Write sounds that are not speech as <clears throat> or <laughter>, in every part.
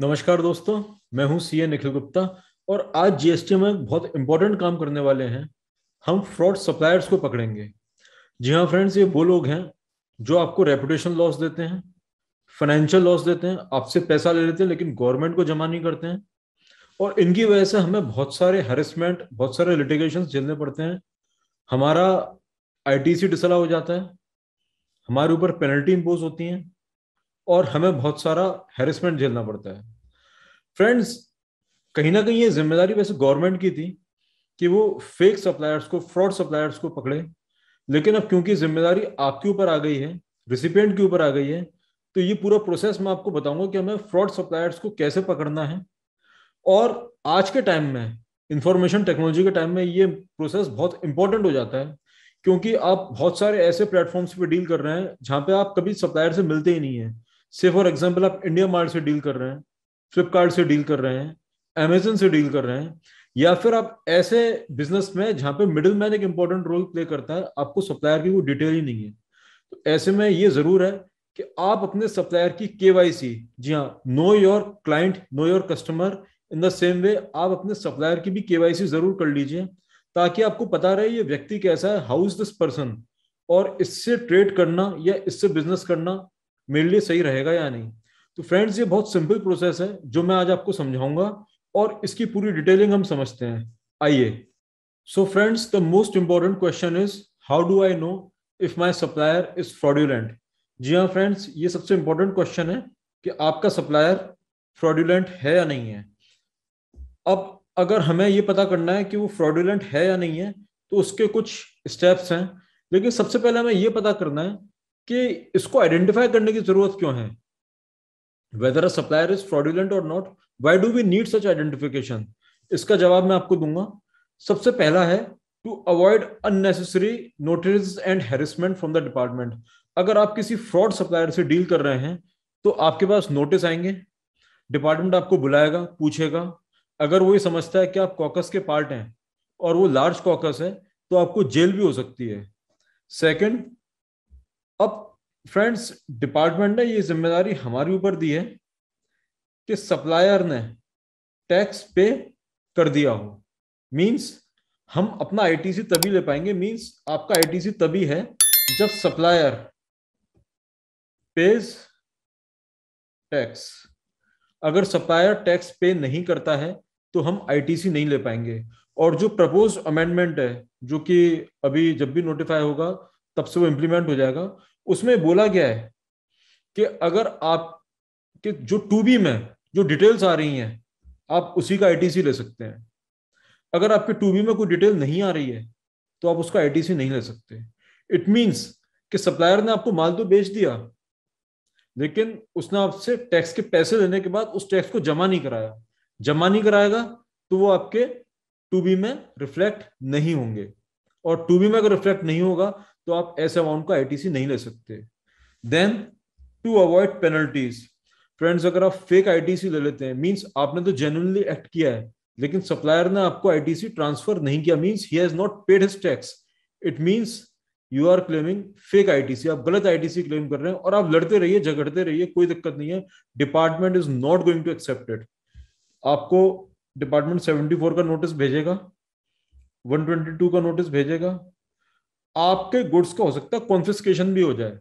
नमस्कार दोस्तों मैं हूं सीए निखिल गुप्ता और आज जीएसटी में बहुत इंपॉर्टेंट काम करने वाले हैं हम फ्रॉड सप्लायर्स को पकड़ेंगे जी हाँ फ्रेंड्स ये वो लोग हैं जो आपको रेपुटेशन लॉस देते हैं फाइनेंशियल लॉस देते हैं आपसे पैसा ले लेते हैं लेकिन गवर्नमेंट को जमा नहीं करते हैं और इनकी वजह से हमें बहुत सारे हेरसमेंट बहुत सारे लिटिगेशन झेलने पड़ते हैं हमारा आई टी सी डिसला हो जाता है हमारे ऊपर पेनल्टी इम्पोज होती हैं और हमें बहुत सारा हेरसमेंट झेलना पड़ता है फ्रेंड्स कहीं ना कहीं ये जिम्मेदारी वैसे गवर्नमेंट की थी कि वो फेक सप्लायर्स को फ्रॉड सप्लायर्स को पकड़े लेकिन अब क्योंकि जिम्मेदारी आपके ऊपर आ गई है रिसिपेंट के ऊपर आ गई है तो ये पूरा प्रोसेस मैं आपको बताऊंगा कि हमें फ्रॉड सप्लायर्स को कैसे पकड़ना है और आज के टाइम में इंफॉर्मेशन टेक्नोलॉजी के टाइम में ये प्रोसेस बहुत इंपॉर्टेंट हो जाता है क्योंकि आप बहुत सारे ऐसे प्लेटफॉर्म्स पे डील कर रहे हैं जहाँ पे आप कभी सप्लायर से मिलते ही नहीं है से फॉर एग्जाम्पल आप इंडिया मार्ट से डील कर रहे हैं फ्लिपकार्ट से डील कर रहे हैं अमेजन से डील कर रहे हैं या फिर आप ऐसे बिजनेस में जहां पे मिडिल मैन एक इंपॉर्टेंट रोल प्ले करता है आपको सप्लायर की कोई डिटेल ही नहीं है तो ऐसे में ये जरूर है कि आप अपने सप्लायर की सी जी हाँ know your client know your customer in the same way आप अपने सप्लायर की भी केवाईसी जरूर कर लीजिए ताकि आपको पता रहे ये व्यक्ति कैसा है हाउ इज दिस पर्सन और इससे ट्रेड करना या इससे बिजनेस करना मेरे लिए सही रहेगा या नहीं तो फ्रेंड्स ये बहुत सिंपल प्रोसेस है जो मैं आज आपको समझाऊंगा और इसकी पूरी डिटेलिंग हम समझते हैं आइए so friends the most important question is how do I know if my supplier is fraudulent जी हाँ फ्रेंड्स ये सबसे इंपॉर्टेंट क्वेश्चन है कि आपका सप्लायर फ्रॉड्यूलेंट है या नहीं है अब अगर हमें ये पता करना है कि वो फ्रॉड्यूलेंट है या नहीं है तो उसके कुछ स्टेप्स हैं लेकिन सबसे पहले हमें ये पता करना है कि इसको आइडेंटिफाई करने की जरूरत क्यों है whether a supplier is fraudulent और not why do we need such identification इसका जवाब मैं आपको दूंगा सबसे पहला है to avoid unnecessary notice and harassment from the department अगर आप किसी फ्रॉड सप्लायर से डील कर रहे हैं तो आपके पास नोटिस आएंगे डिपार्टमेंट आपको बुलाएगा पूछेगा अगर वो ये समझता है कि आप कॉकस के पार्ट हैं और वो लार्ज कॉकस है तो आपको जेल भी हो सकती है सेकंड अब फ्रेंड्स डिपार्टमेंट ने ये जिम्मेदारी हमारे ऊपर दी है कि सप्लायर ने टैक्स पे कर दिया हो मींस हम अपना आईटीसी तभी ले पाएंगे मींस आपका आईटीसी तभी है जब सप्लायर पेज टैक्स अगर सप्लायर टैक्स पे नहीं करता है तो हम आईटीसी नहीं ले पाएंगे और जो प्रपोज अमेंडमेंट है जो कि अभी जब भी नोटिफाई होगा तब से वो इम्प्लीमेंट हो जाएगा उसमें बोला गया है कि अगर आप के जो टू बी में जो डिटेल्स आ रही हैं आप उसी का आईटीसी ले सकते हैं अगर आपके टू बी में कोई डिटेल नहीं आ रही है तो आप उसका आईटीसी नहीं ले सकते इट मीन्स कि सप्लायर ने आपको माल तो बेच दिया लेकिन उसने आपसे टैक्स के पैसे देने के बाद उस टैक्स को जमा नहीं कराया जमा नहीं कराएगा तो वो आपके टू बी में रिफ्लेक्ट नहीं होंगे और टू बी में अगर रिफ्लेक्ट नहीं होगा तो आप ऐसे अमाउंट का आईटीसी नहीं ले सकते then to avoid penalties friends अगर आप फेक आईटीसी ले लेते हैं मींस आपने तो जेन्युइनली एक्ट किया है लेकिन सप्लायर ने आपको आईटीसी ट्रांसफर नहीं किया means he has not paid his tax it means you are claiming fake ITC आप गलत आईटीसी क्लेम कर रहे हैं और आप लड़ते रहिए झगड़ते रहिए कोई दिक्कत नहीं है department is not going to accept it आपको डिपार्टमेंट सेवेंटी फोर का नोटिस भेजेगा वन ट्वेंटी टू का नोटिस भेजेगा आपके गुड्स का हो सकता है कॉन्फिस्केशन भी हो जाए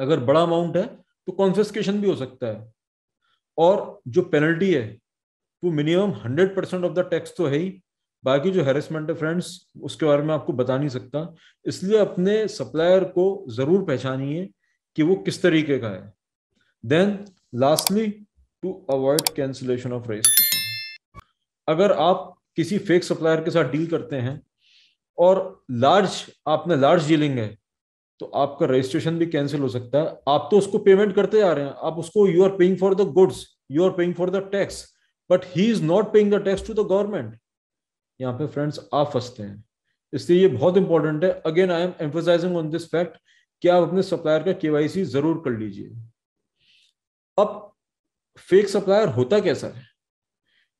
अगर बड़ा अमाउंट है तो कॉन्फिस्केशन भी हो सकता है और जो पेनल्टी है वो minimum hundred percent of the tax तो है ही बाकी जो हेरेसमेंट है फ्रेंड्स उसके बारे में आपको बता नहीं सकता इसलिए अपने सप्लायर को जरूर पहचानिए कि वो किस तरीके का है then lastly to avoid cancellation of registration अगर आप किसी फेक सप्लायर के साथ डील करते हैं और लार्ज आपने लार्ज डीलिंग है तो आपका रजिस्ट्रेशन भी कैंसिल हो सकता है आप तो उसको पेमेंट करते जा रहे हैं आप उसको you are paying for the goods you are paying for the tax but he is not paying the tax to the government यहाँ पे फ्रेंड्स आप फंसते हैं इसलिए ये बहुत इंपॉर्टेंट है again I am emphasizing on this fact कि आप अपने सप्लायर का केवाईसी जरूर कर लीजिए अब फेक सप्लायर होता कैसा है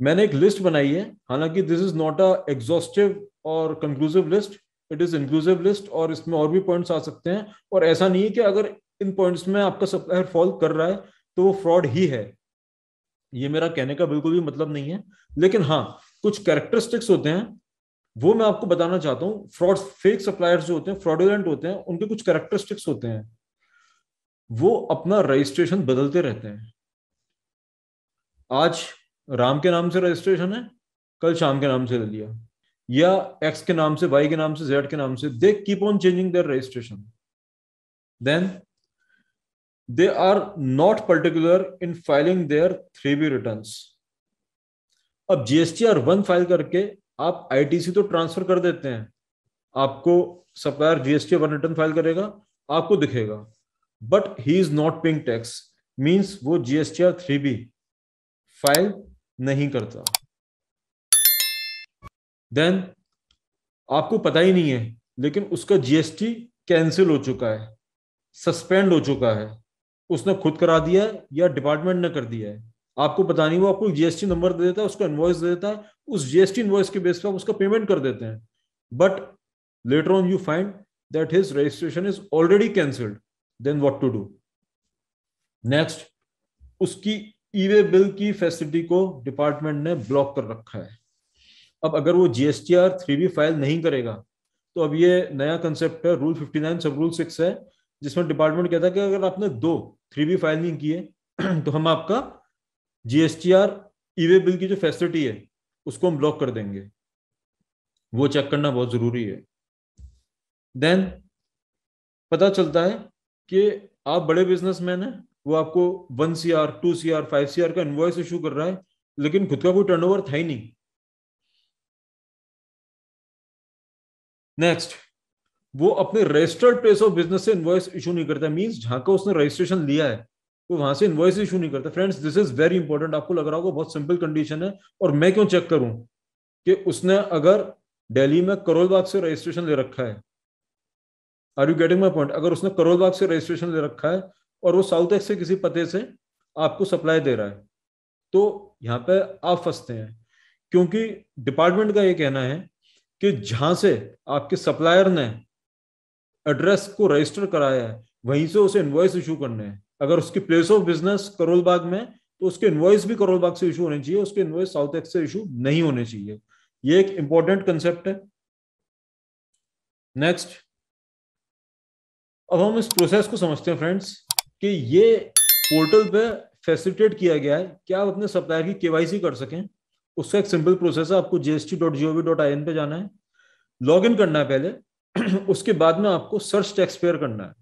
मैंने एक लिस्ट बनाई है हालांकि this is not a exhaustive और conclusive list it is inclusive list और इसमें और भी पॉइंट्स आ सकते हैं और ऐसा नहीं है कि अगर इन पॉइंट्स में आपका सप्लायर फॉल कर रहा है तो वो फ्रॉड ही है ये मेरा कहने का बिल्कुल भी मतलब नहीं है लेकिन हाँ कुछ कैरेक्टरिस्टिक्स होते हैं वो मैं आपको बताना चाहता हूँ फ्रॉड फेक सप्लायर्स जो होते हैं फ्रॉडुलेंट होते हैं उनके कुछ कैरेक्टरिस्टिक्स होते हैं वो अपना रजिस्ट्रेशन बदलते रहते हैं आज राम के नाम से रजिस्ट्रेशन है कल शाम के नाम से ले लिया या एक्स के नाम से वाई के नाम से जेड के नाम से they keep on changing their registration then they are not particular in filing their three B return अब जीएसटी आर वन फाइल करके आप आईटीसी तो ट्रांसफर कर देते हैं आपको supplier GST one return file करेगा आपको दिखेगा but he is not paying tax means वो GST R three B file नहीं करता देन आपको पता ही नहीं है लेकिन उसका जीएसटी कैंसिल हो चुका है सस्पेंड हो चुका है उसने खुद करा दिया है या डिपार्टमेंट ने कर दिया है आपको पता नहीं वो आपको जीएसटी नंबर दे देता है उसको इन्वॉइस दे देता है उस जीएसटी इन्वॉइस के बेस पर आप उसका पेमेंट कर देते हैं but later on you find that his registration is already cancelled then what to do next उसकी ईवे बिल की फैसिलिटी को डिपार्टमेंट ने ब्लॉक कर रखा है अब अगर वो जीएसटीआर थ्री बी फाइल नहीं करेगा तो अब ये नया कंसेप्ट है rule fifty nine sub rule six है जिसमें डिपार्टमेंट कहता है कि अगर आपने दो थ्री बी फाइल नहीं किए <clears throat> तो हम आपका जीएसटीआर ईवे बिल की जो फैसिलिटी है उसको हम ब्लॉक कर देंगे वो चेक करना बहुत जरूरी है देन पता चलता है कि आप बड़े बिजनेसमैन हैं वो आपको one C R two C R five C R का इन्वॉइस इशू कर रहा है लेकिन खुद का कोई टर्नओवर था ही नहीं नेक्स्ट वो अपने रजिस्टर्ड प्लेस ऑफ बिजनेस से इन्वॉइस इशू नहीं करता मीन्स जहां का उसने रजिस्ट्रेशन लिया है वो तो वहां से इन्वॉइस इशू नहीं करता friends this is very important आपको लग रहा होगा बहुत सिंपल कंडीशन है और मैं क्यों चेक करूं कि उसने अगर दिल्ली में करोलबाग से रजिस्ट्रेशन ले रखा है are you getting my point अगर उसने करोलबाग से रजिस्ट्रेशन ले रखा है और वो साउथ एक्स के किसी पते से आपको सप्लाई दे रहा है तो यहाँ पे आप फंसते हैं क्योंकि डिपार्टमेंट का ये कहना है कि जहां से आपके सप्लायर ने एड्रेस को रजिस्टर कराया है वहीं से उसे इन्वॉइस इशू करने हैं अगर उसकी प्लेस ऑफ बिजनेस करोलबाग में तो उसके इन्वॉइस भी करोलबाग से इशू होने चाहिए उसके इन्वॉइस साउथ एक्स से इशू नहीं होने चाहिए ये एक इंपॉर्टेंट कंसेप्ट है नेक्स्ट अब हम इस प्रोसेस को समझते हैं फ्रेंड्स कि ये पोर्टल पे फैसिलिटेट किया गया है कि आप अपने सप्लायर की केवाईसी कर सकें उसका एक सिंपल प्रोसेस है आपको GST dot GOV dot I N पे जाना है लॉग इन करना है पहले <clears throat> उसके बाद में आपको सर्च टैक्स पेयर करना है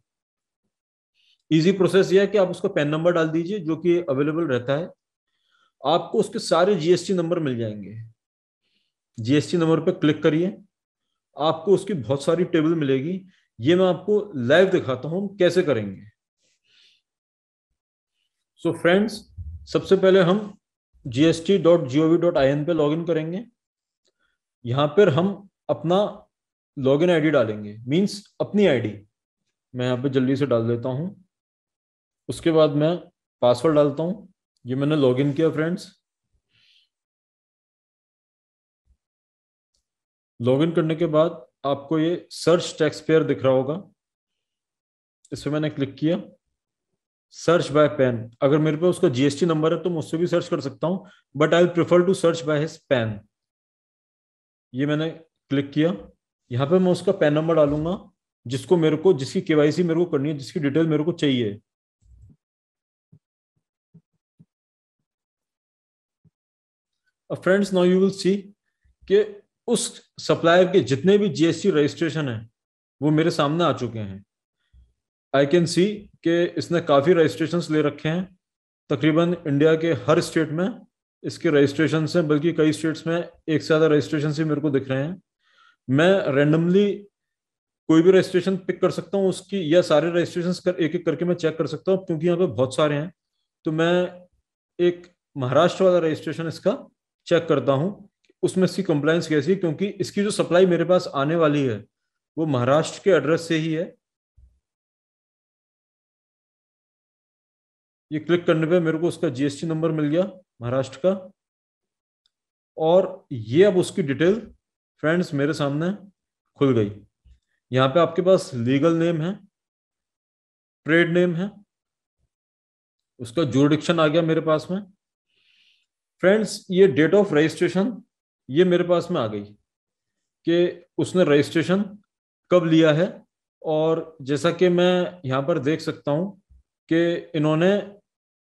इजी प्रोसेस यह है कि आप उसका पैन नंबर डाल दीजिए जो कि अवेलेबल रहता है आपको उसके सारे जीएसटी नंबर मिल जाएंगे जीएसटी नंबर पर क्लिक करिए आपको उसकी बहुत सारी टेबल मिलेगी ये मैं आपको लाइव दिखाता हूँ कैसे करेंगे सो फ्रेंड्स सबसे पहले हम G S T dot G O V dot I N पे लॉग इन करेंगे यहाँ पर हम अपना लॉग इन आई डी डालेंगे मीन्स अपनी आई डी मैं यहाँ पे जल्दी से डाल देता हूँ उसके बाद मैं पासवर्ड डालता हूँ ये मैंने लॉग इन किया फ्रेंड्स लॉग इन करने के बाद आपको ये सर्च टैक्स पेयर दिख रहा होगा इस पर मैंने क्लिक किया सर्च बाय पेन अगर मेरे पे उसका जीएसटी नंबर है तो मैं उससे भी सर्च कर सकता हूं but I prefer to search by his PAN ये मैंने क्लिक किया यहां पे मैं उसका पेन नंबर डालूंगा जिसको मेरे को जिसकी केवाईसी मेरे को करनी है जिसकी डिटेल मेरे को चाहिए friends now you will see कि उस सप्लायर के जितने भी जीएसटी रजिस्ट्रेशन है वो मेरे सामने आ चुके हैं आई कैन सी कि इसने काफ़ी रजिस्ट्रेशन ले रखे हैं तकरीबन इंडिया के हर स्टेट में इसके रजिस्ट्रेशन हैं बल्कि कई स्टेट्स में एक से ज़्यादा रजिस्ट्रेशन ही मेरे को दिख रहे हैं मैं रेंडमली कोई भी रजिस्ट्रेशन पिक कर सकता हूँ उसकी या सारे रजिस्ट्रेशन कर एक एक करके मैं चेक कर सकता हूँ क्योंकि यहाँ पे बहुत सारे हैं तो मैं एक महाराष्ट्र वाला रजिस्ट्रेशन इसका चेक करता हूँ उसमें इसकी कंप्लाइंस कैसी है क्योंकि इसकी जो सप्लाई मेरे पास आने वाली है वो महाराष्ट्र के एड्रेस से ही है ये क्लिक करने पे मेरे को उसका जीएसटी नंबर मिल गया महाराष्ट्र का और ये अब उसकी डिटेल फ्रेंड्स मेरे सामने खुल गई यहाँ पे आपके पास लीगल नेम है ट्रेड नेम है उसका जोरडिक्शन आ गया मेरे पास में फ्रेंड्स ये डेट ऑफ रजिस्ट्रेशन ये मेरे पास में आ गई कि उसने रजिस्ट्रेशन कब लिया है और जैसा कि मैं यहाँ पर देख सकता हूँ कि इन्होंने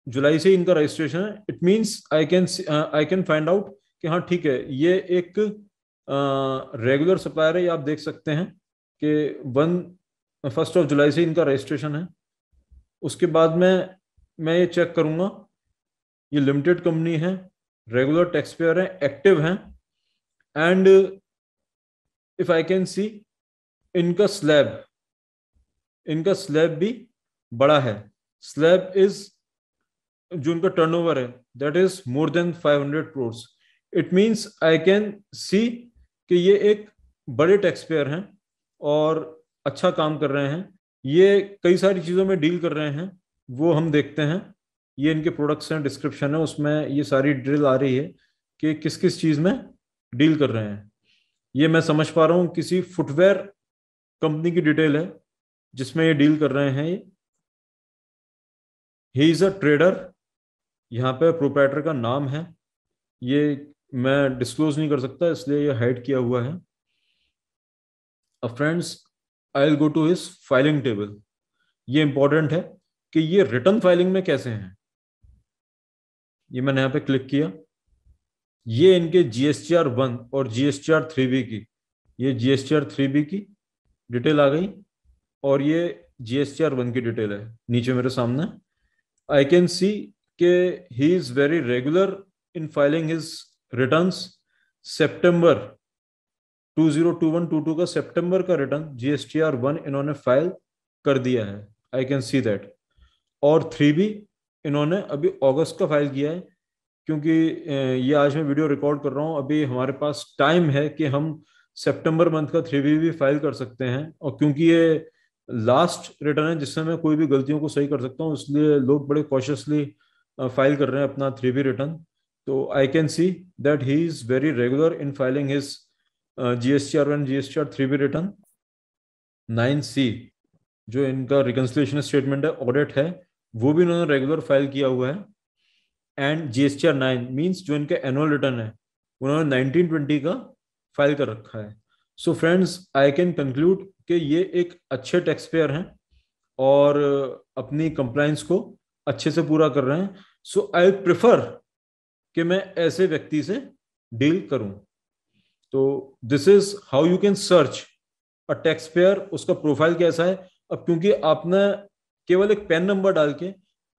जुलाई से इनका रजिस्ट्रेशन है it means I can I can find out कि हाँ ठीक है ये एक रेगुलर uh, सप्लायर है ये आप देख सकते हैं कि वन फर्स्ट ऑफ जुलाई से इनका रजिस्ट्रेशन है उसके बाद में मैं ये चेक करूँगा ये लिमिटेड कंपनी है रेगुलर टैक्स पेयर है एक्टिव हैं and if I can see इनका स्लैब इनका स्लैब भी बड़ा है स्लैब इज जो उनका ओवर है that is more than five hundred crores it means I can see कि ये एक बड़े टैक्स पेयर हैं और अच्छा काम कर रहे हैं ये कई सारी चीज़ों में डील कर रहे हैं वो हम देखते हैं ये इनके प्रोडक्ट्स हैं डिस्क्रिप्शन है उसमें ये सारी डिटेल आ रही है कि किस किस चीज़ में डील कर रहे हैं ये मैं समझ पा रहा हूँ किसी फुटवेयर कंपनी की डिटेल है जिसमें ये डील कर रहे हैं ये ही इज़ अ ट्रेडर यहाँ पे प्रोपराइटर का नाम है ये मैं डिस्क्लोज नहीं कर सकता इसलिए ये हाइड किया हुआ है friends I will go to his filing table ये इंपॉर्टेंट है कि ये रिटर्न फाइलिंग में कैसे हैं ये मैंने यहाँ पे क्लिक किया ये इनके जीएसटीआर आर वन और जीएसटीआर थ्री बी की ये जीएसटीआर आर थ्री बी की डिटेल आ गई और ये जीएसटीआर आर वन की डिटेल है नीचे मेरे सामने I can see that he is very regular in filing his return September two two zero one two two का सेप्टेम्बर का रिटर्न जीएसटी आर वन इन्होंने फाइल कर दिया है आई कैन सी दैट और थ्री भी इन्होंने अभी अगस्त का फाइल किया है क्योंकि ये आज मैं वीडियो रिकॉर्ड कर रहा हूँ अभी हमारे पास टाइम है कि हम सेप्टेम्बर मंथ का थ्री भी, भी फाइल कर सकते हैं और क्योंकि ये लास्ट रिटर्न है जिससे मैं कोई भी गलतियों को सही कर सकता हूँ इसलिए लोग बड़े कॉशियसली फाइल कर रहे हैं अपना थ्री बी रिटर्न तो I can see that he is very regular in filing his G S T R one G S T R three B return nine C जो इनका रिकन्सलेशन स्टेटमेंट है audit है वो भी इन्होंने regular file किया हुआ है and G S T R nine means जो इनका एनुअल रिटर्न है उन्होंने नाइनटीन ट्वेंटी का फाइल कर रखा है so friends I can conclude कि ये एक अच्छे टैक्स पेयर हैं और अपनी कंप्लाइंस को अच्छे से पूरा कर रहे हैं सो आई प्रेफर कि मैं ऐसे व्यक्ति से डील करूं तो this is how you can search a tax payer उसका प्रोफाइल कैसा है अब क्योंकि आपने केवल एक पेन नंबर डाल के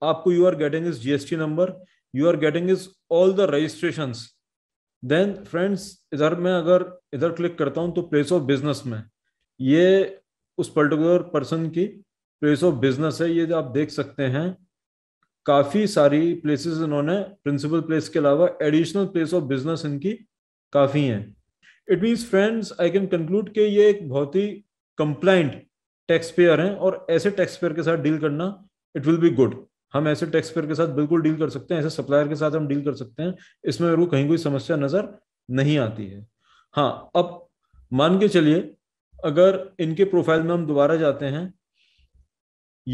आपको you are getting is GST number you are getting is all the registration then friends इधर मैं अगर इधर क्लिक करता हूं तो प्लेस ऑफ बिजनेस में ये उस पर्टिकुलर पर्सन की प्लेस ऑफ बिजनेस है ये आप देख सकते हैं काफ़ी सारी प्लेसेस इन्होंने प्रिंसिपल प्लेस के अलावा एडिशनल प्लेस ऑफ बिजनेस इनकी काफ़ी हैं it means friends I can conclude के ये एक बहुत ही कंप्लाइंट टैक्स पेयर हैं और ऐसे टैक्स पेयर के साथ डील करना इट विल बी गुड हम ऐसे टैक्स पेयर के साथ बिल्कुल डील कर सकते हैं ऐसे सप्लायर के साथ हम डील कर सकते हैं इसमें मेरे को कहीं कोई समस्या नज़र नहीं आती है हाँ अब मान के चलिए अगर इनके प्रोफाइल में हम दोबारा जाते हैं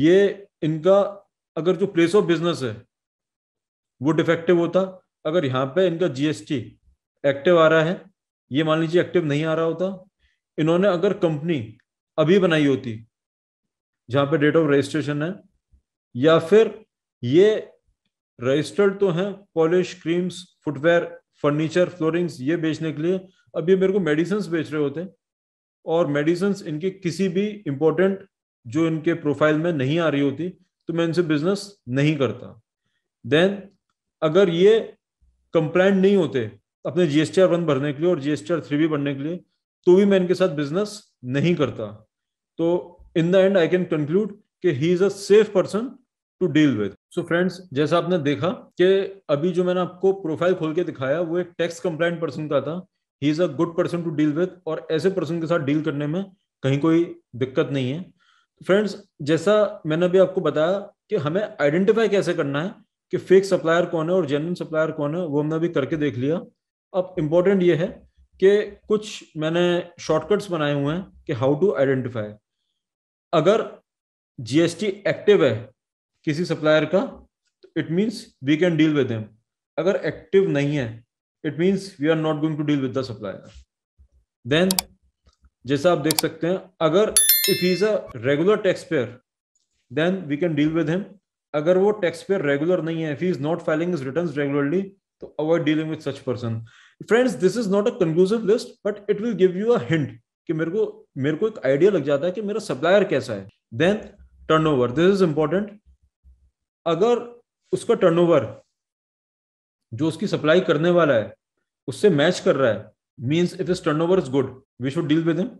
ये इनका अगर जो प्लेस ऑफ बिजनेस है वो डिफेक्टिव होता अगर यहाँ पे इनका जीएसटी एक्टिव आ रहा है ये मान लीजिए एक्टिव नहीं आ रहा होता इन्होंने अगर कंपनी अभी बनाई होती जहां पे डेट ऑफ रजिस्ट्रेशन है या फिर ये रजिस्टर्ड तो है polish creams footwear furniture floorings ये बेचने के लिए अब ये मेरे को मेडिसिन बेच रहे होते और मेडिसिन इनके किसी भी इंपॉर्टेंट जो इनके प्रोफाइल में नहीं आ रही होती तो मैं इनसे बिजनेस नहीं करता देन अगर ये कंप्लाइंट नहीं होते अपने जीएसटी आर वन भरने के लिए और जीएसटी आर थ्री भी भरने के लिए तो भी मैं इनके साथ बिजनेस नहीं करता तो in the end I can conclude कि he is a safe person to deal with so friends जैसा आपने देखा कि अभी जो मैंने आपको प्रोफाइल खोल के दिखाया वो एक टैक्स कंप्लाइंट पर्सन का था he is a good person to deal with और ऐसे पर्सन के साथ डील करने में कहीं कोई दिक्कत नहीं है फ्रेंड्स जैसा मैंने अभी आपको बताया कि हमें आइडेंटिफाई कैसे करना है कि फेक सप्लायर कौन है और जेन्यन सप्लायर कौन है वो हमने अभी करके देख लिया अब इम्पोर्टेंट ये है कि कुछ मैंने शॉर्टकट्स बनाए हुए हैं कि हाउ टू आइडेंटिफाई अगर जीएसटी एक्टिव है किसी सप्लायर का तो it means we can deal with him अगर एक्टिव नहीं है it means we are not going to deal with the supplier then जैसा आप देख सकते हैं अगर if he is a regular taxpayer then we can deal with him अगर वो टैक्स पेयर रेगुलर नहीं है if is not filing his regularly तो avoid dealing with such person friends this is not a conclusive list but it will give you a hint कि मेरे को मेरे को एक आइडिया लग जाता है कि मेरा सप्लायर कैसा है then turnover this is important अगर उसका टर्नओवर जो उसकी सप्लाई करने वाला है उससे मैच कर रहा है means if is turnover is good we should deal with him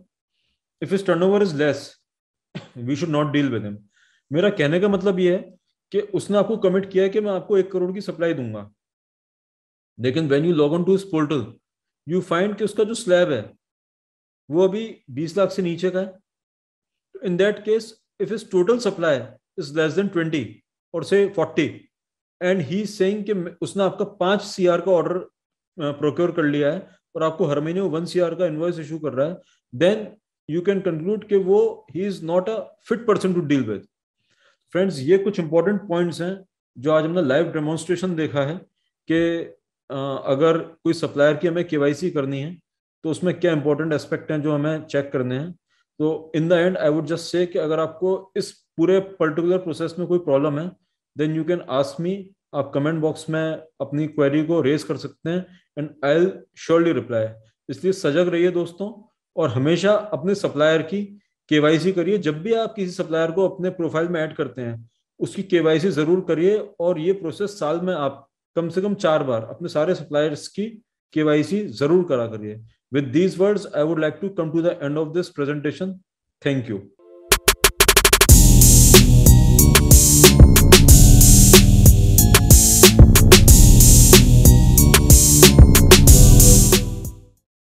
if is over is less we should not deal with him मेरा कहने का मतलब यह है कि उसने आपको कमिट किया है कि मैं आपको एक करोड़ की सप्लाई दूंगा लेकिन when you log on to इस पोर्टल यू फाइंड कि उसका जो स्लैब है वो अभी बीस लाख से नीचे का है in that case if is total supply is less than twenty और से फोर्टी एंड ही सेइंग कि उसने आपका पांच सी का ऑर्डर प्रोक्योर कर लिया है और आपको हर महीने वो वन सी आर का इन्वॉइस इशू कर रहा है देन यू कैन कंक्लूड कि वो he is not a fit person to deal with friends ये कुछ इंपॉर्टेंट पॉइंट्स हैं जो आज हमने लाइव डेमोन्स्ट्रेशन देखा है कि अगर कोई सप्लायर की हमें केवाईसी करनी है तो उसमें क्या इंपॉर्टेंट एस्पेक्ट हैं जो हमें चेक करने हैं तो in the end I would just say कि अगर आपको इस पूरे पर्टिकुलर प्रोसेस में कोई प्रॉब्लम है then you can ask me आप कमेंट बॉक्स में अपनी क्वेरी को रेज कर सकते हैं and I'll surely reply इसलिए सजग रहिए दोस्तों और हमेशा अपने सप्लायर की केवाईसी करिए जब भी आप किसी सप्लायर को अपने प्रोफाइल में ऐड करते हैं उसकी केवाईसी जरूर करिए और ये प्रोसेस साल में आप कम से कम चार बार अपने सारे सप्लायर्स की केवाईसी जरूर करा करिए with these words I would like to come to the end of this presentation thank you